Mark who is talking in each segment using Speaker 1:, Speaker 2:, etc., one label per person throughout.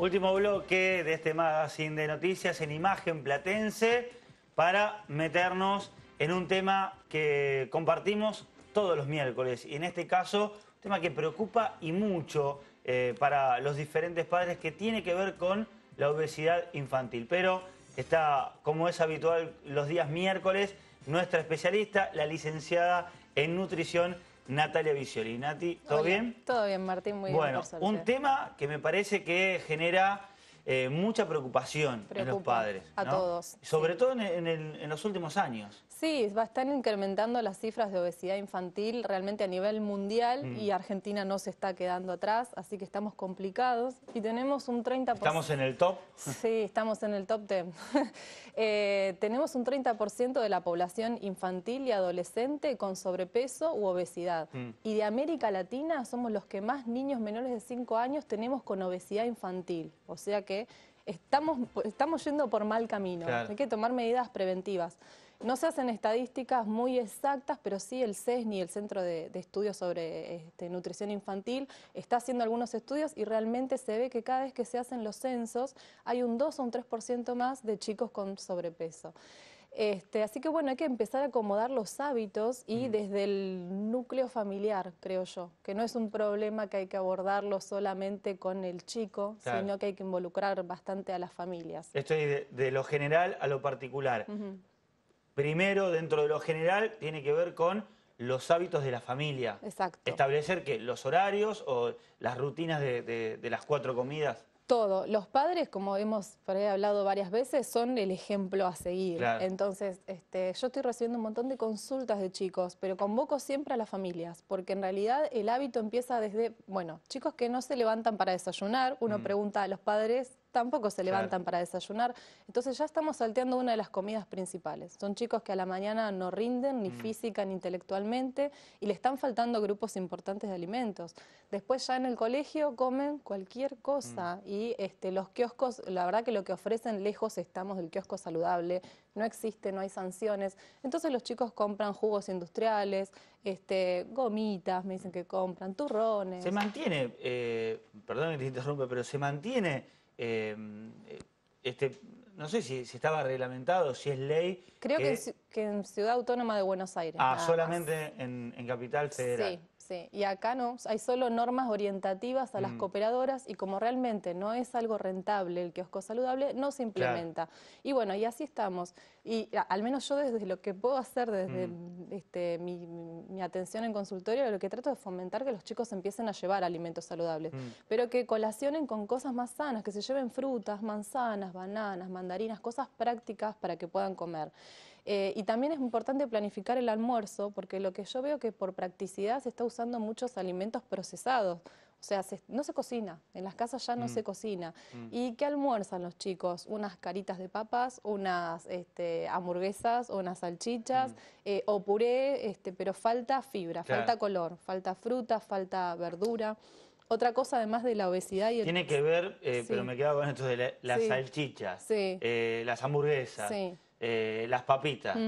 Speaker 1: Último bloque de este magazine de noticias en imagen platense para meternos en un tema que compartimos todos los miércoles y en este caso un tema que preocupa y mucho eh, para los diferentes padres que tiene que ver con la obesidad infantil. Pero está, como es habitual, los días miércoles nuestra especialista, la licenciada en nutrición Natalia Viciolinati. ¿Todo bien?
Speaker 2: Todo bien, Martín, muy bien. Bueno, un tema
Speaker 1: que me parece que genera eh, mucha preocupación en los padres. A todos. Sobre todo en, los últimos años.
Speaker 2: Sí, va a estar incrementando las cifras de obesidad infantil realmente a nivel mundial mm. y Argentina no se está quedando atrás, así que estamos complicados y tenemos un 30%. ¿Estamos en el top? Sí, estamos en el top 10. Eh, tenemos un 30% de la población infantil y adolescente con sobrepeso u obesidad. Mm. Y de América Latina somos los que más niños menores de 5 años tenemos con obesidad infantil. O sea que estamos, estamos yendo por mal camino. Hay que tomar medidas preventivas. No se hacen estadísticas muy exactas, pero sí el CESNI, el Centro de, Estudios sobre este, Nutrición Infantil, está haciendo algunos estudios y realmente se ve que cada vez que se hacen los censos hay un 2 o un 3% más de chicos con sobrepeso. Este, así que bueno, hay que empezar a acomodar los hábitos y desde el núcleo familiar, creo yo, que no es un problema que hay que abordarlo solamente con el chico, sino que hay que involucrar bastante a las familias.
Speaker 1: Estoy de, lo general a lo particular primero, dentro de lo general, tiene que ver con los hábitos de la familia. Exacto. Establecer que los horarios o las rutinas de, las cuatro comidas.
Speaker 2: Todo. Los padres, como hemos hablado varias veces, son el ejemplo a seguir. Entonces, este, yo estoy recibiendo un montón de consultas de chicos, pero convoco siempre a las familias, porque en realidad el hábito empieza desde, bueno, chicos que no se levantan para desayunar, uno mm. pregunta a los padres tampoco se levantan para desayunar. Entonces ya estamos salteando una de las comidas principales. Son chicos que a la mañana no rinden ni mm. física ni intelectualmente y le están faltando grupos importantes de alimentos. Después ya en el colegio comen cualquier cosa mm. y este, los kioscos, la verdad que lo que ofrecen lejos estamos del kiosco saludable, no existe, no hay sanciones. Entonces los chicos compran jugos industriales, este, gomitas, me dicen que compran, turrones. Se mantiene,
Speaker 1: eh, perdón que te interrumpa, pero se mantiene Em, este, no sé si, estaba reglamentado, si es ley. Creo que,
Speaker 2: en, Ciudad Autónoma de Buenos Aires. Ah,
Speaker 1: solamente en, Capital Federal.
Speaker 2: Sí, sí. Y acá no, hay solo normas orientativas a las mm. cooperadoras y como realmente no es algo rentable el kiosco saludable, no se implementa. Y bueno, y así estamos. Y al menos yo desde lo que puedo hacer, desde mm. este, mi, atención en consultorio, lo que trato es fomentar que los chicos empiecen a llevar alimentos saludables, mm. pero que colacionen con cosas más sanas, que se lleven frutas, manzanas, bananas, mandarinas, cosas prácticas para que puedan comer. Eh, y también es importante planificar el almuerzo, porque lo que yo veo que por practicidad se está usando muchos alimentos procesados o sea, no se cocina, en las casas ya no mm. se cocina. Mm. ¿Y qué almuerzan los chicos? Unas caritas de papas, unas hamburguesas este, hamburguesas, unas salchichas, mm. eh, o puré, este, pero falta fibra, falta color, falta fruta, falta verdura. Otra cosa además de la obesidad y Tiene que ver, eh, pero me
Speaker 1: quedo con esto de las salchichas, eh, las hamburguesas, las papitas.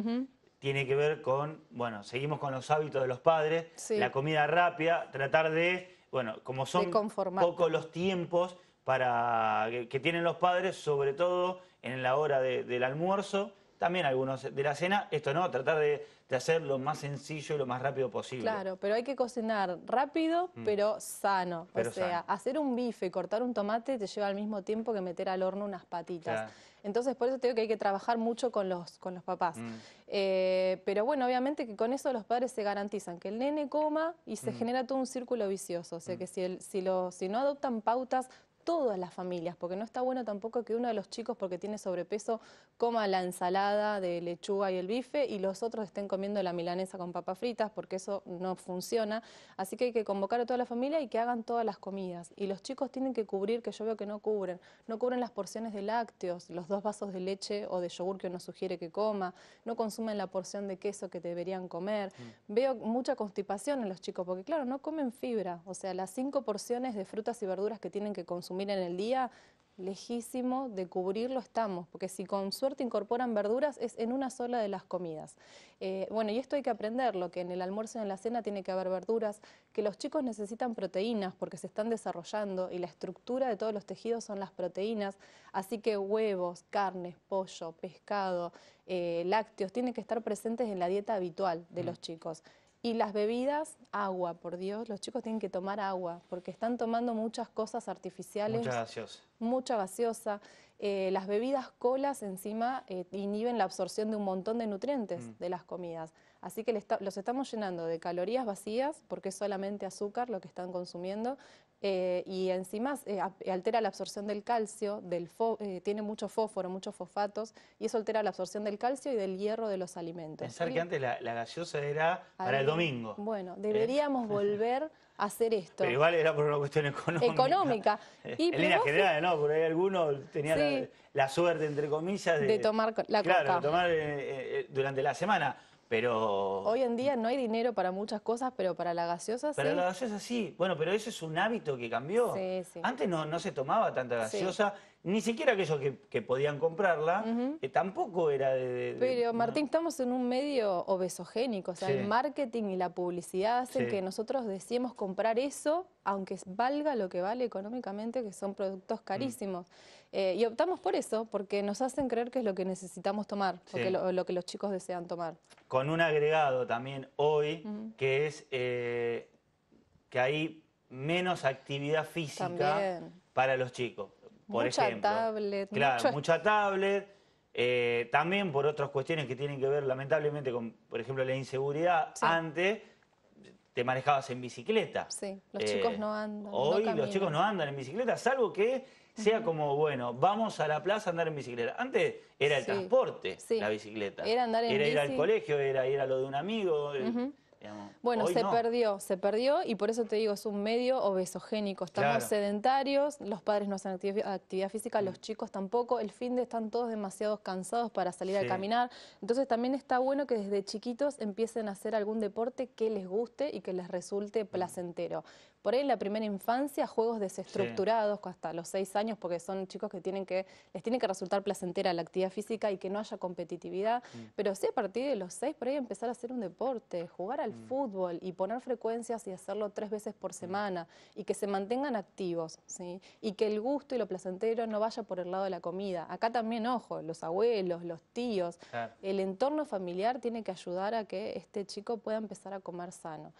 Speaker 1: tiene que ver con, bueno, seguimos con los hábitos de los padres, la comida rápida, tratar de bueno, como son
Speaker 2: poco los
Speaker 1: tiempos para que, tienen los padres, sobre todo en la hora del almuerzo, también algunos de la cena, esto no, tratar de, de hacer lo más sencillo y lo más rápido posible. Claro,
Speaker 2: pero hay que cocinar rápido, mm. pero sano. o sea, hacer un bife y cortar un tomate te lleva al mismo tiempo que meter al horno unas patitas. Entonces, por eso te digo que hay que trabajar mucho con los, con los papás. Mm. Eh, pero bueno, obviamente que con eso los padres se garantizan que el nene coma y se mm. genera todo un círculo vicioso. O sea, que si, el, si, lo, si no adoptan pautas todas las familias, porque no está bueno tampoco que uno de los chicos, porque tiene sobrepeso, coma la ensalada de lechuga y el bife y los otros estén comiendo la milanesa con papas fritas, porque eso no funciona. Así que hay que convocar a toda la familia y que hagan todas las comidas. Y los chicos tienen que cubrir, que yo veo que no cubren, no cubren las porciones de lácteos, los dos vasos de leche o de yogur que uno sugiere que coma, no consumen la porción de queso que deberían comer. Mm. Veo mucha constipación en los chicos, porque claro, no comen fibra, o sea, las cinco porciones de frutas y verduras que tienen que consumir Miren, en el día, lejísimo de cubrirlo estamos, porque si con suerte incorporan verduras es en una sola de las comidas. Eh, bueno, y esto hay que aprenderlo, que en el almuerzo y en la cena tiene que haber verduras, que los chicos necesitan proteínas porque se están desarrollando y la estructura de todos los tejidos son las proteínas, así que huevos, carnes, pollo, pescado, eh, lácteos, tienen que estar presentes en la dieta habitual de los chicos. Y las bebidas, agua, por Dios, los chicos tienen que tomar agua, porque están tomando muchas cosas artificiales. Mucha gaseosa. Mucha gaseosa. Eh, las bebidas colas encima eh, inhiben la absorción de un montón de nutrientes mm. de las comidas. Así que los estamos llenando de calorías vacías, porque es solamente azúcar lo que están consumiendo, eh, y encima eh, eh, altera la absorción del calcio, del eh, tiene mucho fósforo, muchos fosfatos, y eso altera la absorción del calcio y del hierro de los alimentos. Pensar que antes
Speaker 1: la, gaseosa era para el domingo.
Speaker 2: Bueno, deberíamos volver a hacer esto. Pero igual
Speaker 1: era por una cuestión económica.
Speaker 2: Económica. en línea general,
Speaker 1: ¿no? Por ahí algunos tenían la, suerte, entre comillas, de, tomar la tomar durante la semana. Pero... Hoy
Speaker 2: en día no hay dinero para muchas cosas, pero para la gaseosa sí. Para la
Speaker 1: gaseosa sí. Bueno, pero eso es un hábito que cambió. Antes no, se tomaba tanta gaseosa ni siquiera aquellos que, podían comprarla, tampoco era de... Pero Martín,
Speaker 2: estamos en un medio obesogénico, o sea, el marketing y la publicidad hacen que nosotros decimos comprar eso, aunque valga lo que vale económicamente, que son productos mm. carísimos. Eh, y optamos por eso, porque nos hacen creer que es lo que necesitamos tomar, lo, que los chicos desean tomar.
Speaker 1: Con un agregado también hoy, que es eh, que hay menos actividad física para los chicos mucha
Speaker 2: Tablet, claro,
Speaker 1: mucha tablet. también por otras cuestiones que tienen que ver, lamentablemente, con, por ejemplo, la inseguridad. Antes te manejabas en bicicleta. Sí, los chicos no
Speaker 2: andan. Hoy los chicos no
Speaker 1: andan en bicicleta, salvo que sea como, bueno, vamos a la plaza a andar en bicicleta. Antes era el transporte, la bicicleta. Era andar Era ir al colegio, era ir a lo de un amigo. Eh, bueno, se
Speaker 2: perdió, se perdió y por eso te digo, es un medio obesogénico. Estamos sedentarios, los padres no hacen actividad, física, mm. los chicos tampoco. El fin de están todos demasiado cansados para salir a caminar. Entonces también está bueno que desde chiquitos empiecen a hacer algún deporte que les guste y que les resulte mm. placentero. Por ahí en la primera infancia, juegos desestructurados hasta los seis años, porque son chicos que tienen que, les tiene que resultar placentera la actividad física y que no haya competitividad. Mm. Pero sí a partir de los seis, por ahí empezar a hacer un deporte, jugar al fútbol y poner frecuencias y hacerlo tres veces por mm. semana y que se mantengan activos, ¿sí? Y que el gusto y lo placentero no vaya por el lado de la comida. Acá también, ojo, los abuelos, los tíos, el entorno familiar tiene que ayudar a que este chico pueda empezar a comer sano.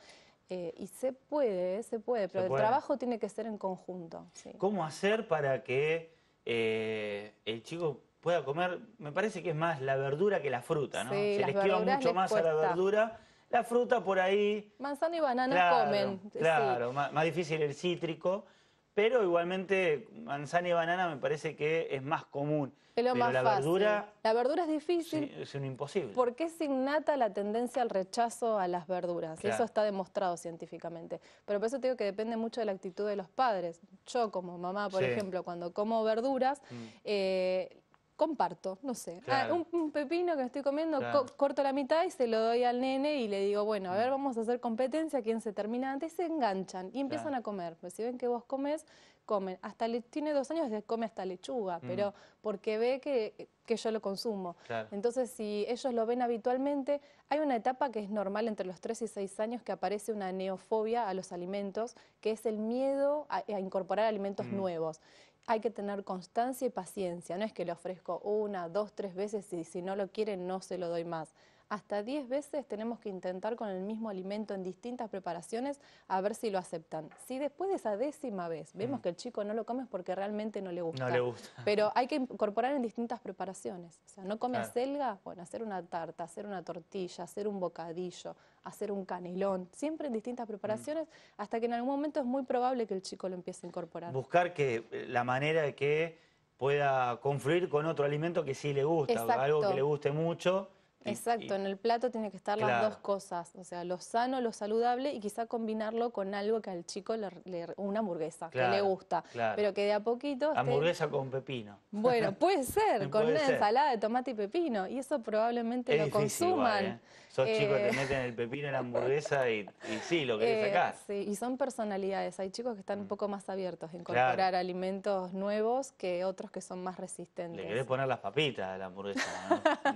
Speaker 2: Eh, y se puede, ¿eh? se puede, pero el trabajo tiene que ser en conjunto. ¿Cómo
Speaker 1: hacer para que eh, el chico pueda comer, me parece que es más la verdura que la fruta, ¿no? se les esquiva mucho más a la verdura la fruta por ahí.
Speaker 2: Manzana y banana comen. Claro,
Speaker 1: más, difícil el cítrico, pero igualmente manzana y banana me parece que es más común. pero más la verdura.
Speaker 2: La verdura es difícil.
Speaker 1: es un imposible.
Speaker 2: Porque es innata la tendencia al rechazo a las verduras. Eso está demostrado científicamente. Pero por eso te digo que depende mucho de la actitud de los padres. Yo, como mamá, por ejemplo, cuando como verduras, mm. eh, comparto, no sé. Ah, un, pepino que estoy comiendo, corto la mitad y se lo doy al nene y le digo, bueno, a ver, mm. vamos a hacer competencia, quién se termina antes, y se enganchan y empiezan a comer. Pues si ven que vos comes, comen. Hasta tiene dos años y come hasta lechuga, mm. pero porque ve que, yo lo consumo. Entonces, si ellos lo ven habitualmente, hay una etapa que es normal entre los tres y 6 años que aparece una neofobia a los alimentos, que es el miedo a, incorporar alimentos mm. nuevos hay que tener constancia y paciencia. No es que le ofrezco una, dos, tres veces y si no lo quiere no se lo doy más hasta 10 veces tenemos que intentar con el mismo alimento en distintas preparaciones a ver si lo aceptan. Si después de esa décima vez vemos mm. que el chico no lo come es porque realmente no le gusta. le gusta. Pero hay que incorporar en distintas preparaciones. O sea, no come selga, bueno, hacer una tarta, hacer una tortilla, hacer un bocadillo, hacer un canelón, siempre en distintas mm. preparaciones hasta que en algún momento es muy probable que el chico lo empiece a incorporar.
Speaker 1: Buscar que eh, la manera de que pueda confluir con otro alimento que sí le gusta, algo que le guste mucho
Speaker 2: Exacto, en el plato tiene que estar las dos cosas, o sea, lo sano, lo saludable y quizá combinarlo con algo que al chico le, una hamburguesa que le gusta, pero que de a poquito hamburguesa
Speaker 1: con pepino. Bueno,
Speaker 2: puede ser, con una ensalada de tomate y pepino y eso probablemente lo consuman. ¿eh? Sos eh, chicos que te meten
Speaker 1: el pepino en la hamburguesa y, sí, lo querés eh, sacar.
Speaker 2: Sí, y son personalidades. Hay chicos que están un mm. poco más abiertos a incorporar alimentos nuevos que otros que son más resistentes. Le querés
Speaker 1: poner las papitas a la hamburguesa,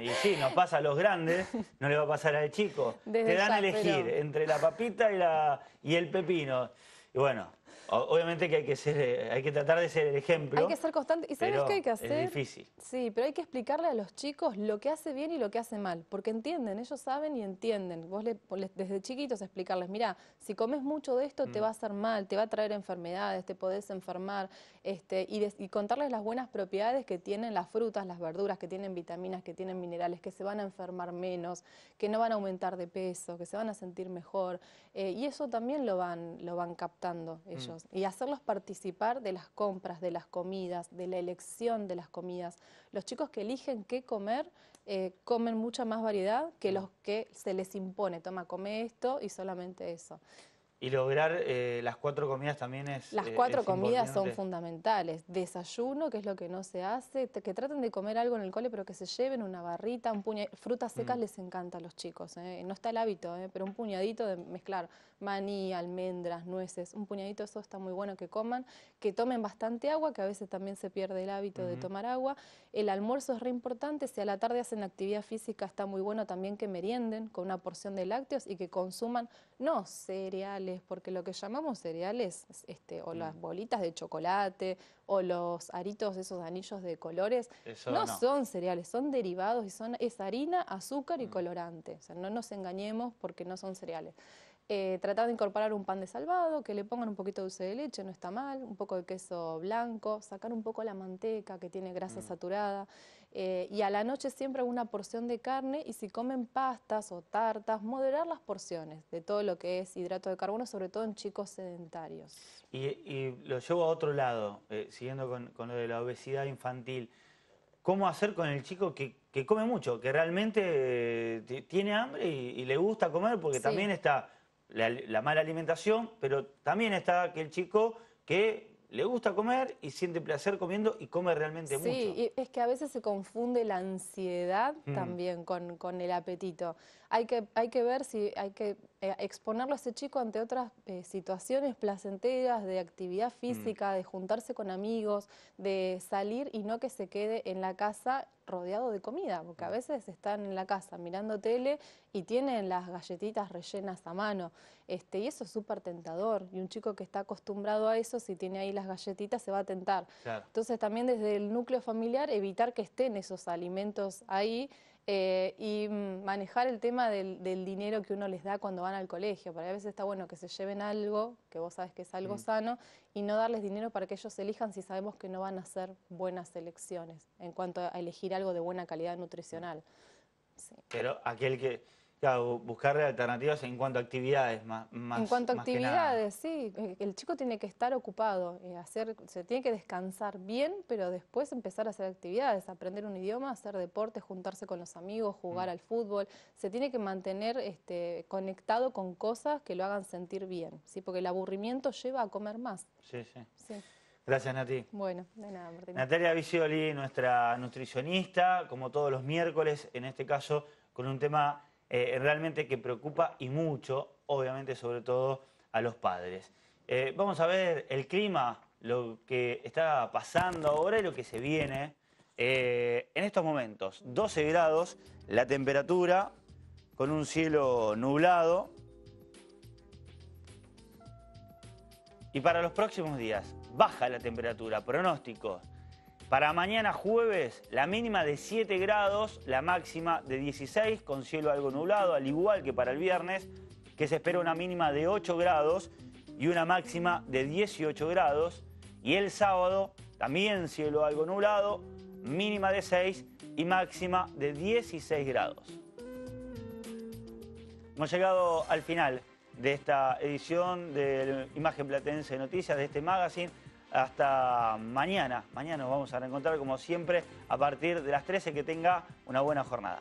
Speaker 1: y sí, nos pasa a los grandes, no le va a pasar al chico. te dan a elegir entre la papita y, la, y el pepino. Y bueno, Obviamente que hay que ser, eh, hay que tratar de ser el ejemplo. Hay que ser constante. ¿Y sabes qué hay que hacer? Es difícil.
Speaker 2: Sí, pero hay que explicarle a los chicos lo que hace bien y lo que hace mal, porque entienden, ellos saben y entienden. Vos desde chiquitos explicarles, mira, si comes mucho de esto te mm. va a hacer mal, te va a traer enfermedades, te podés enfermar, este, y, contarles las buenas propiedades que tienen las frutas, las verduras, que tienen vitaminas, que tienen minerales, que se van a enfermar menos, que no van a aumentar de peso, que se van a sentir mejor, eh, y eso también lo van, lo van captando mm. ellos y hacerlos participar de las compras, de las comidas, de la elección de las comidas. Los chicos que eligen qué comer eh, comen mucha más variedad que los que se les impone, toma, come esto y solamente eso.
Speaker 1: Y lograr eh, las cuatro comidas también es... Las eh, cuatro comidas son
Speaker 2: fundamentales. Desayuno, que es lo que no se hace, que traten de comer algo en el cole, pero que se lleven una barrita, un puñadito. Frutas secas mm. les encanta a los chicos, no está el hábito, pero un puñadito de mezclar maní, almendras, nueces, un puñadito eso está muy bueno que coman, que tomen bastante agua, que a veces también se pierde el hábito de tomar agua. El almuerzo es re importante, si a la tarde hacen actividad física está muy bueno también que merienden con una porción de lácteos y que consuman, no cereales, porque lo que llamamos cereales, este, o las mm. bolitas de chocolate, o los aritos, esos anillos de colores, no, son cereales, son derivados y son, es harina, azúcar y mm. colorante. O sea, no nos engañemos porque no son cereales. Eh, tratar de incorporar un pan de salvado, que le pongan un poquito de dulce de leche, no está mal, un poco de queso blanco, sacar un poco la manteca que tiene grasa mm. saturada. Eh, y a la noche siempre una porción de carne y si comen pastas o tartas, moderar las porciones de todo lo que es hidrato de carbono, sobre todo en chicos sedentarios.
Speaker 1: Y, lo llevo a otro lado, eh, siguiendo con, lo de la obesidad infantil. ¿Cómo hacer con el chico que, come mucho, que realmente tiene hambre y, le gusta comer porque también está la, mala alimentación, pero también está aquel chico que le gusta comer y siente placer comiendo y come realmente mucho. Sí,
Speaker 2: es que a veces se confunde la ansiedad mm. también con, con, el apetito. Hay que, hay que ver si hay que eh, exponerlo a ese chico ante otras eh, situaciones placenteras de actividad mm. física, de juntarse con amigos, de salir y no que se quede en la casa rodeado de comida, porque a veces están en la casa mirando tele y tienen las galletitas rellenas a mano. Este, y eso es súper tentador. Y un chico que está acostumbrado a eso, si tiene ahí las galletitas, se va a tentar. Entonces también desde el núcleo familiar evitar que estén esos alimentos ahí eh, y manejar el tema del, dinero que uno les da cuando van al colegio, Para a veces está bueno que se lleven algo, que vos sabes que es algo mm. sano, y no darles dinero para que ellos elijan si sabemos que no van a hacer buenas elecciones en cuanto a elegir algo de buena calidad nutricional.
Speaker 1: Pero aquel que Claro, buscarle alternativas en cuanto a actividades más. en cuanto a actividades,
Speaker 2: sí. Eh, el chico tiene que estar ocupado, eh, hacer, se tiene que descansar bien, pero después empezar a hacer actividades, aprender un idioma, hacer deporte, juntarse con los amigos, jugar mm. al fútbol. Se tiene que mantener este, conectado con cosas que lo hagan sentir bien, ¿sí? porque el aburrimiento lleva a comer más. sí. sí.
Speaker 1: Gracias, Nati. Bueno, de nada, Martín. Natalia Visioli, nuestra nutricionista, como todos los miércoles, en este caso con un tema eh, realmente que preocupa y mucho, obviamente sobre todo a los padres. Eh, vamos a ver el clima, lo que está pasando ahora y lo que se viene eh, en estos momentos. 12 grados, la temperatura con un cielo nublado. Y para los próximos días, baja la temperatura, pronóstico. Para mañana jueves, la mínima de 7 grados, la máxima de 16, con cielo algo nublado, al igual que para el viernes, que se espera una mínima de 8 grados y una máxima de 18 grados. Y el sábado, también cielo algo nublado, mínima de 6 y máxima de 16 grados. Hemos llegado al final de esta edición de Imagen Platense de Noticias, de este magazine hasta mañana. Mañana nos vamos a reencontrar como siempre a partir de las 13. Que tenga una buena jornada.